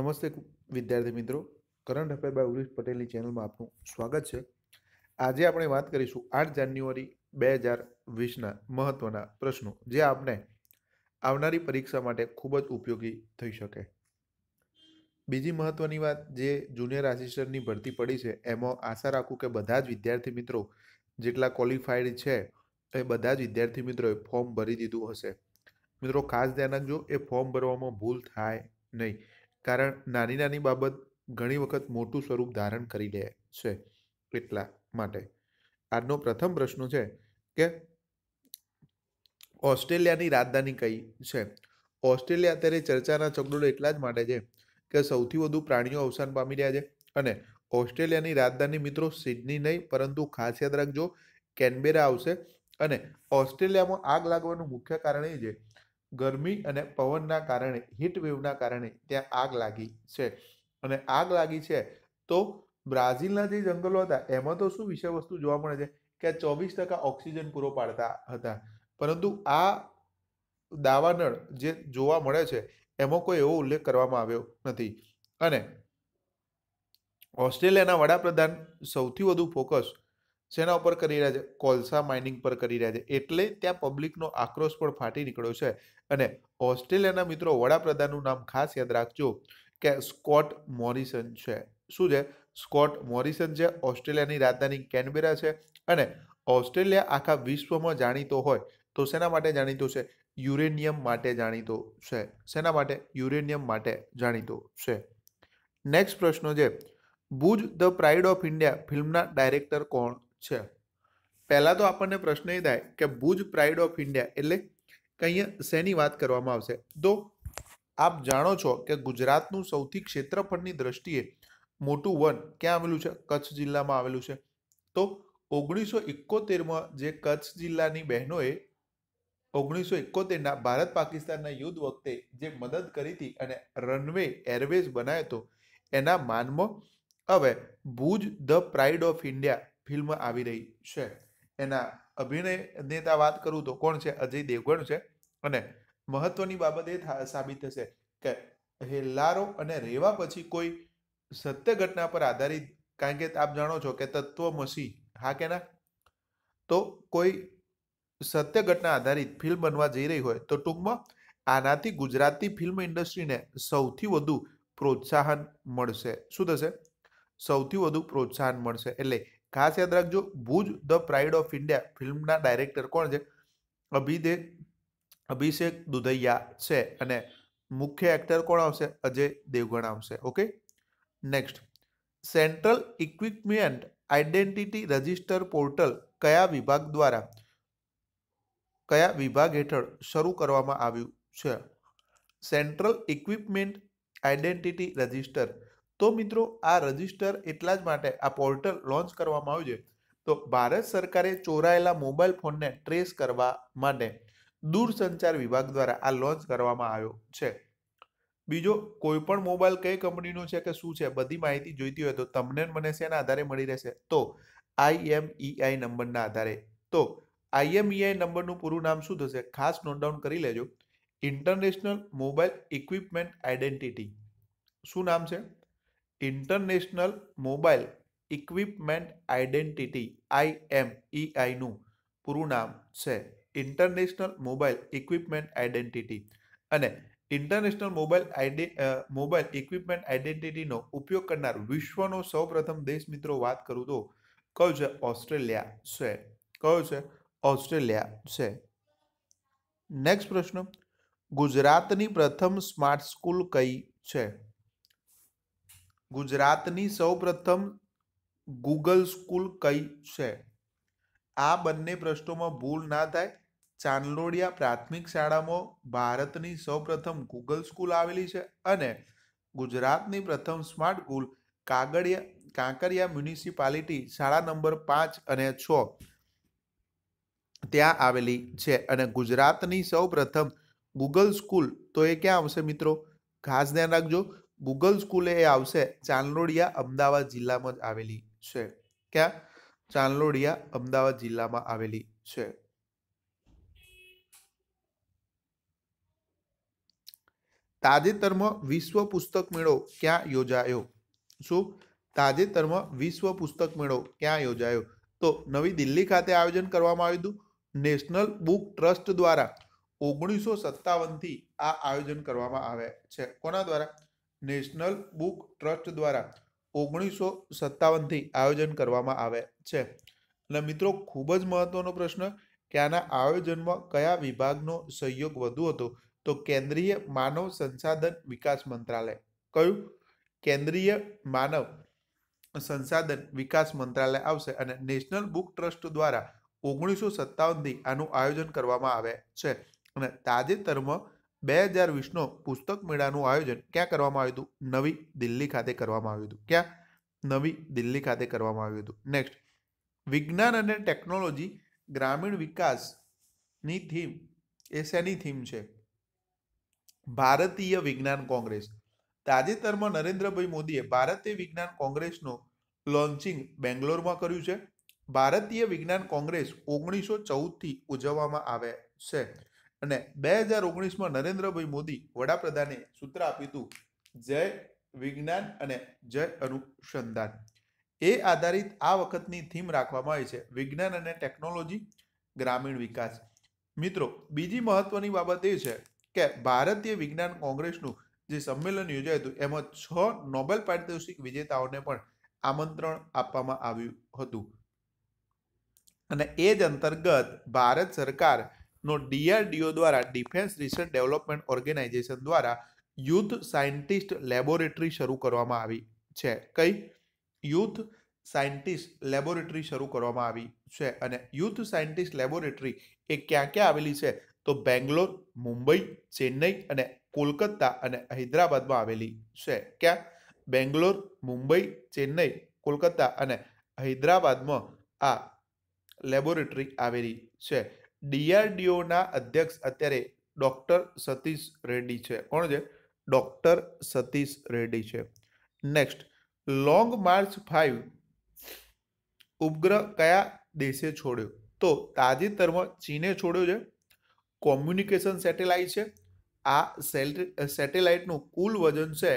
નમસ્તે વિદ્યાર્થી મિત્રો કરંટ અફેર બાય પટેલની ચેનલમાં આપનું સ્વાગત છે આજે આપણે વાત કરીશું આઠ જાન્યુઆરી બે હજાર વીસના મહત્ત્વના પ્રશ્નો જે આપણે આવનારી પરીક્ષા માટે ખૂબ જ ઉપયોગી થઈ શકે બીજી મહત્ત્વની વાત જે જુનિયર આસિસ્ટન્ટની ભરતી પડી છે એમાં આશા રાખું કે બધા જ વિદ્યાર્થી મિત્રો જેટલા ક્વોલિફાઈડ છે એ બધા જ વિદ્યાર્થી મિત્રોએ ફોર્મ ભરી દીધું હશે મિત્રો ખાસ ધ્યાન રાખજો એ ફોર્મ ભરવામાં ભૂલ થાય નહીં કારણ નાની નાની બાબત ઘણી વખત મોટું સ્વરૂપ ધારણ કરી લે છે એટલા માટે આજનો પ્રથમ પ્રશ્ન છે કે ઓસ્ટ્રેલિયાની રાજધાની કઈ છે ઓસ્ટ્રેલિયા અત્યારે ચર્ચાના ચગડોળો એટલા જ માટે છે કે સૌથી વધુ પ્રાણીઓ અવસાન પામી રહ્યા છે અને ઓસ્ટ્રેલિયાની રાજધાની મિત્રો સિડની નહીં પરંતુ ખાસ યાદ રાખજો કેનબેરા આવશે અને ઓસ્ટ્રેલિયામાં આગ લાગવાનું મુખ્ય કારણ એ છે ગરમી અને પવનના કારણે હીટવેવના કારણે ત્યાં આગ લાગી છે અને આગ લાગી છે તો બ્રાઝિલના જે જંગલો હતા એમાં તો શું વિષય વસ્તુ જોવા મળે છે કે ચોવીસ ટકા ઓક્સિજન પૂરો પાડતા હતા પરંતુ આ દાવાનળ જે જોવા મળે છે એમાં કોઈ એવો ઉલ્લેખ કરવામાં આવ્યો નથી અને ઓસ્ટ્રેલિયાના વડાપ્રધાન સૌથી વધુ ફોકસ શેના ઉપર કરી રહ્યા છે કોલસા માઇનિંગ પર કરી રહ્યા છે એટલે ત્યાં પબ્લિકનો આક્રોશ પણ ફાટી નીકળ્યો છે અને ઓસ્ટ્રેલિયાના મિત્રો વડાપ્રધાનનું નામ ખાસ યાદ રાખજો કે સ્કોટ મોરિસન છે શું છે સ્કોટ મોરિસન છે ઓસ્ટ્રેલિયાની રાજધાની કેનબેરા છે અને ઓસ્ટ્રેલિયા આખા વિશ્વમાં જાણીતો હોય તો શેના માટે જાણીતો છે યુરેનિયમ માટે જાણીતો છે શેના માટે યુરેનિયમ માટે જાણીતો છે નેક્સ્ટ પ્રશ્ન છે Bhuj the pride of India ફિલ્મના ડાયરેક્ટર કોણ છે પહેલાં તો આપણને પ્રશ્ન એ થાય કે ભુજ પ્રાઇડ ઓફ ઇન્ડિયા એટલે અહીંયા શેની વાત કરવામાં આવશે તો આપ જાણો છો કે ગુજરાતનું સૌથી ક્ષેત્રફળની દ્રષ્ટિએ મોટું વન ક્યાં આવેલું છે કચ્છ જિલ્લામાં આવેલું છે તો ઓગણીસો એકોતેરમાં જે કચ્છ જિલ્લાની બહેનોએ ઓગણીસો એકોતેરના ભારત પાકિસ્તાનના યુદ્ધ વખતે જે મદદ કરી હતી અને રનવે એરવેઝ બનાવ્યો હતો એના માનમાં હવે Bhuj the pride of India film આવી રહી છે એના અભિનય નેતા વાત કરું તો કોણ છે અજય દેવગણ છે અને મહત્વની બાબત એ સાબિત થશે કે હેલ્લારો અને રેવા પછી કોઈ સત્ય ઘટના પર આધારિત કારણ કે આપ જાણો છો કે તત્વમસી હા કે ના તો કોઈ સત્ય ઘટના આધારિત ફિલ્મ બનવા જઈ રહી હોય તો ટૂંકમાં આનાથી ગુજરાતી ફિલ્મ ઇન્ડસ્ટ્રીને સૌથી વધુ પ્રોત્સાહન મળશે શું થશે સૌથી વધુ પ્રોત્સાહન મળશે એટલે ખાસ યાદ રાખજો Bhuj the pride of India ફિલ્મના ડાયરેક્ટર કોણ છે અભિદે અભિષેક દુધૈયા છે અને મુખ્ય એક્ટર કોણ આવશે અજય દેવગણ આવશે okay next central equipment identity register portal કયા વિભાગ દ્વારા કયા વિભાગ હેઠળ શરૂ કરવામાં આવ્યું છે સેન્ટ્રલ ઇક્વિપમેન્ટ આઇડેન્ટિટી રજિસ્ટર તો મિત્રો આ રજિસ્ટર એટલા જ માટે આ પોર્ટલ લોન્ચ કરવામાં આવ્યું છે તો ભારત સરકારે ચોરાયેલા મોબાઈલ ફોનને ટ્રેસ કરવા માટે દૂરસંચાર વિભાગ દ્વારા આ લોન્ચ કરવામાં આવ્યો છે બીજો કોઈ પણ મોબાઈલ કઈ કંપનીનો છે કે શું છે બધી માહિતી જોઈતી હોય તો તમને મને શેના આધારે મળી રહેશે તો આઈએમઈઆઈ નંબરના આધારે તો આઈએમઈઆઈ નંબરનું પૂરું નામ શું થશે ખાસ નોટ ડાઉન કરી લેજો ઇન્ટરનેશનલ મોબાઈલ ઇક્વિપમેન્ટ આઇડેન્ટિટી શું નામ છે ઇન્ટરનેશનલ મોબાઈલ ઇક્વિપમેન્ટ આઇડેન્ટિટી આઈએમઈઆઈનું પૂરું નામ છે ઇન્ટરનેશનલ મોબાઈલ ઇક્વિપમેન્ટ આઇડેન્ટિટી અને ઇન્ટરનેશનલ મોબાઈલ આઈડે મોબાઈલ ઇક્વિપમેન્ટ આઇડેન્ટિટીનો ઉપયોગ કરનાર વિશ્વનો સૌપ્રથમ દેશ મિત્રો વાત કરું તો કયો છે ઓસ્ટ્રેલિયા છે કયો છે ઓસ્ટ્રેલિયા છે નેક્સ્ટ પ્રશ્ન ગુજરાતની પ્રથમ સ્માર્ટ સ્કૂલ કઈ છે ગુજરાતની સૌ પ્રથમ ગૂગલ સ્કૂલ કઈ છે આ બંને પ્રશ્નોમાં ભૂલ ના થાય ચાંદલોડિયા પ્રાથમિક શાળામાં ભારતની સૌપ્રથમ ગૂગલ સ્કૂલ આવેલી છે અને ગુજરાતની પ્રથમ સ્માર્ટ સ્કૂલ કાગડિયા કાંકરિયા મ્યુનિસિપાલિટી શાળા નંબર પાંચ અને છ ત્યાં આવેલી છે અને ગુજરાતની સૌ પ્રથમ ગૂગલ સ્કૂલ તો એ ક્યાં આવશે મિત્રો ખાસ ધ્યાન રાખજો ગૂગલ સ્કૂલ એ આવશે ચાંદલોડિયા અમદાવાદ જિલ્લામાં જ આવેલી છે ક્યાં ચાંદલોડિયા અમદાવાદ જિલ્લામાં આવેલી છે તાજેતરમાં વિશ્વ પુસ્તક મેળો ક્યાં યોજાયો શું તાજેતરમાં વિશ્વ પુસ્તક મેળો ક્યાં યોજાયો તો નવી દિલ્હી ખાતે આયોજન કરવામાં આવ્યું હતું નેશનલ બુક ટ્રસ્ટ દ્વારા ઓગણીસો સત્તાવનથી આ આયોજન કરવામાં આવે છે કોના દ્વારા નેશનલ બુક ટ્રસ્ટ દ્વારા ઓગણીસો સત્તાવનથી આયોજન કરવામાં આવે છે અને મિત્રો ખૂબ જ મહત્વનો પ્રશ્ન કે આના આયોજનમાં કયા વિભાગનો સહયોગ વધુ હતો તો કેન્દ્રીય માનવ સંસાધન વિકાસ મંત્રાલય કયું કેન્દ્રીય માનવ સંસાધન વિકાસ મંત્રાલય આવશે અને નેશનલ બુક ટ્રસ્ટ દ્વારા ઓગણીસો સત્તાવનથી આનું આયોજન કરવામાં આવે છે અને તાજેતરમાં બે હજાર વીસનો પુસ્તક મેળાનું આયોજન ક્યાં કરવામાં આવ્યું હતું નવી દિલ્હી ખાતે કરવામાં આવ્યું હતું ક્યાં નવી દિલ્હી ખાતે કરવામાં આવ્યું હતું નેક્સ્ટ વિજ્ઞાન અને ટેકનોલોજી ગ્રામીણ વિકાસની થીમ એ શેની થીમ છે ભારતીય વિજ્ઞાન કોંગ્રેસ તાજેતરમાં નરેન્દ્રભાઈ મોદીએ ભારતીય વિજ્ઞાન કોંગ્રેસનું લોન્ચિંગ બેંગ્લોરમાં કર્યું છે ભારતીય વિજ્ઞાન કોંગ્રેસ ઓગણીસો ચૌદથી ઉજવવામાં આવે છે અને બે હજાર ઓગણીસમાં નરેન્દ્રભાઈ મોદી વડાપ્રધાને સૂત્ર આપ્યું હતું જય વિજ્ઞાન અને જય અનુસંધાન એ આધારિત આ વખતની થીમ રાખવામાં આવી છે વિજ્ઞાન અને ટેકનોલોજી ગ્રામીણ વિકાસ મિત્રો બીજી મહત્વની બાબત એ છે કે ભારતીય વિજ્ઞાન કોંગ્રેસનું જે સંમેલન યોજાયું હતું એમાં છ નોબેલ પારિતોષિક વિજેતાઓને પણ આમંત્રણ આપવામાં આવ્યું હતું અને એ જ અંતર્ગત ભારત સરકાર નો ડીઆરડીઓ દ્વારા ડિફેન્સ રિસર્ચ ડેવલપમેન્ટ ઓર્ગેનાઇઝેશન દ્વારા યુથ સાયન્ટિસ્ટ લેબોરેટરી શરૂ કરવામાં આવી છે કઈ યુથ સાયન્ટિસ્ટ લેબોરેટરી શરૂ કરવામાં આવી છે અને યુથ સાયન્ટિસ્ટ લેબોરેટરી એ ક્યાં ક્યાં આવેલી છે તો બેંગ્લોર મુંબઈ ચેન્નઈ અને કોલકાતા અને હૈદરાબાદમાં આવેલી છે ક્યાં બેંગ્લોર મુંબઈ ચેન્નઈ કોલકાતા અને હૈદરાબાદમાં આ લેબોરેટરી આવેલી છે ડીઆરડીઓના અધ્યક્ષ અત્યારે ડૉક્ટર સતીશ રેડ્ડી છે કોણ છે ડૉક્ટર સતીશ રેડ્ડી છે નેક્સ્ટ લોંગ માર્ચ ફાઇવ ઉપગ્રહ કયા દેશે છોડ્યો તો તાજેતરમાં ચીને છોડ્યો છે કોમ્યુનિકેશન સેટેલાઇટ છે આ સેટેલાઇટનું કુલ વજન છે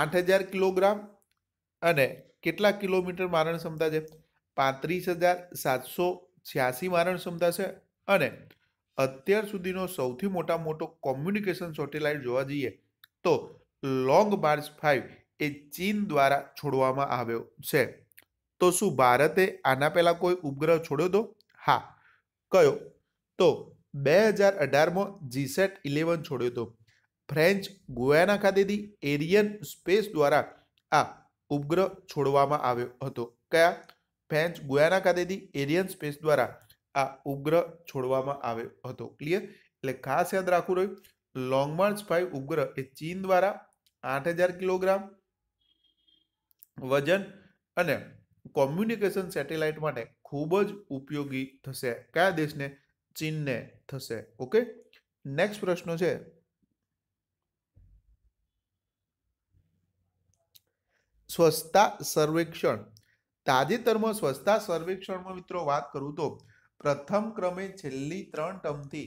આઠ હજાર કિલોગ્રામ અને કેટલા કિલોમીટર મારણ ક્ષમતા છે પાંત્રીસ હજાર સાતસો છ્યાસી મારણ ક્ષમતા છે અને અત્યાર સુધીનો સૌથી મોટા મોટો કોમ્યુનિકેશન સેટેલાઇટ જોવા જઈએ તો લોંગ માર્ચ ફાઇવ એ ચીન દ્વારા છોડવામાં આવ્યો છે તો શું ભારતે આના પહેલાં કોઈ ઉપગ્રહ છોડ્યો હતો હા કયો તો બે હજાર અઢારમાં જીસેટ ઇલેવન છોડ્યો હતો ફ્રેન્ચ ગુયાના ખાતેથી એરિયન સ્પેસ દ્વારા આ ઉપગ્રહ છોડવામાં આવ્યો હતો કયા ફેન્ચ ગુયાના ખાતેથી એરિયન સ્પેસ દ્વારા આ ઉપગ્રહ છોડવામાં આવ્યો હતો ક્લિયર એટલે ખાસ યાદ રાખવું રહ્યું લોંગ માર્ચ ફાઈવ ઉપગ્રહ એ ચીન દ્વારા આઠ હજાર કિલોગ્રામ વજન અને કોમ્યુનિકેશન સેટેલાઇટ માટે ખૂબ જ ઉપયોગી થશે કયા દેશને ચીનને થશે ઓકે નેક્સ્ટ પ્રશ્ન છે સ્વચ્છતા સર્વેક્ષણ તાજેતરમાં સ્વચ્છતા સર્વેક્ષણમાં મિત્રો વાત કરું તો પ્રથમ ક્રમે છેલ્લી ત્રણ ટર્મથી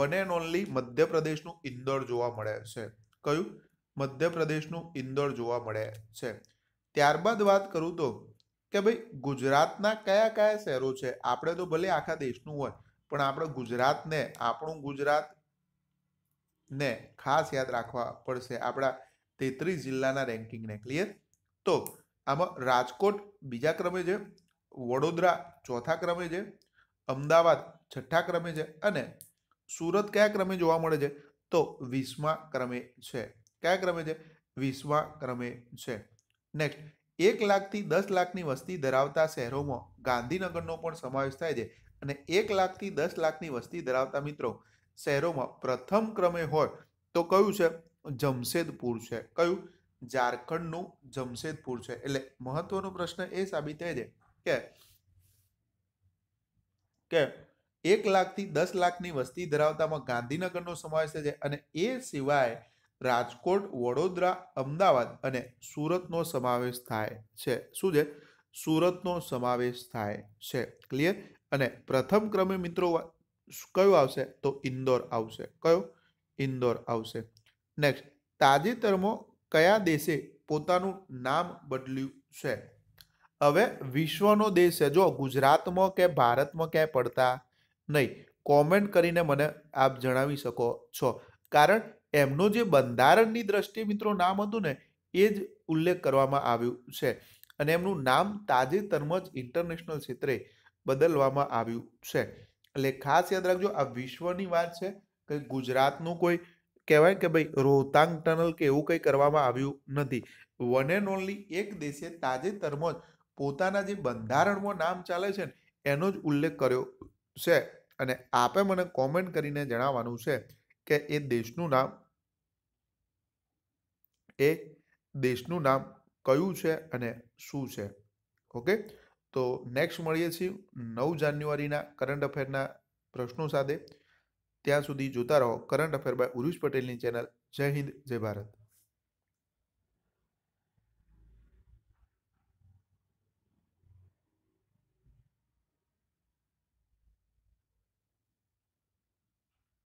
વન એન્ડ ઓનલી મધ્યપ્રદેશનું ઇન્દોર જોવા મળે છે કયું મધ્યપ્રદેશનું ઇન્દોર જોવા મળે છે ત્યારબાદ વાત કરું તો કે ભાઈ ગુજરાતના કયા કયા શહેરો છે આપણે તો ભલે આખા દેશનું હોય પણ આપણે ગુજરાતને આપણું ગુજરાતને ખાસ યાદ રાખવા પડશે આપણા તેત્રીસ જિલ્લાના રેન્કિંગને ક્લિયર તો આમાં રાજકોટ બીજા ક્રમે છે વડોદરા ચોથા ક્રમે છે અમદાવાદ છઠ્ઠા ક્રમે છે અને સુરત કયા ક્રમે જોવા મળે છે તો વીસમા ક્રમે છે કયા ક્રમે છે વીસમા ક્રમે છે નેક્સ્ટ એક લાખથી દસ લાખની વસ્તી ધરાવતા શહેરોમાં ગાંધીનગરનો પણ સમાવેશ થાય છે અને એક લાખથી દસ લાખની વસ્તી ધરાવતા મિત્રો શહેરોમાં પ્રથમ ક્રમે હોય તો કયું છે જમશેદપુર છે કયું ઝારખંડનું જમશેદપુર છે એટલે મહત્વનો પ્રશ્ન એ સાબિત થાય છે કે કે એક લાખથી દસ લાખની વસ્તી ધરાવતામાં ગાંધીનગરનો સમાવેશ થાય છે અને એ સિવાય રાજકોટ વડોદરા અમદાવાદ અને સુરતનો સમાવેશ થાય છે શું છે સુરતનો સમાવેશ થાય છે ક્લિયર અને પ્રથમ ક્રમે મિત્રો કયો આવશે તો ઇન્દોર આવશે કયો ઇન્દોર આવશે નેક્સ્ટ તાજેતરમાં કયા દેશે પોતાનું નામ બદલ્યું છે હવે વિશ્વનો દેશ છે જો ગુજરાતમાં કે ભારતમાં ક્યાંય પડતા નહીં કોમેન્ટ કરીને મને આપ જણાવી શકો છો કારણ એમનું જે બંધારણની દ્રષ્ટિએ મિત્રો નામ હતું ને એ જ ઉલ્લેખ કરવામાં આવ્યું છે અને એમનું નામ તાજેતરમાં જ ઇન્ટરનેશનલ ક્ષેત્રે બદલવામાં આવ્યું છે એટલે ખાસ યાદ રાખજો આ વિશ્વની વાત છે કે ગુજરાતનું કોઈ કહેવાય કે ભાઈ રોહતાંગ ટનલ કે એવું કંઈ કરવામાં આવ્યું નથી વન એન્ડ ઓનલી એક દેશે તાજેતરમાં જ પોતાના જે બંધારણમાં નામ ચાલે છે ને એનો જ ઉલ્લેખ કર્યો છે અને આપે મને કોમેન્ટ કરીને જણાવવાનું છે કે એ દેશનું નામ એ દેશનું નામ કયું છે અને શું છે ઓકે તો નેક્સ્ટ મળીએ છીએ નવ જાન્યુઆરીના કરંટ અફેરના પ્રશ્નો સાથે ત્યાં સુધી જોતા રહો કરંટ અફેર બાય ઉરુષ પટેલની ચેનલ જય હિન્દ જય ભારત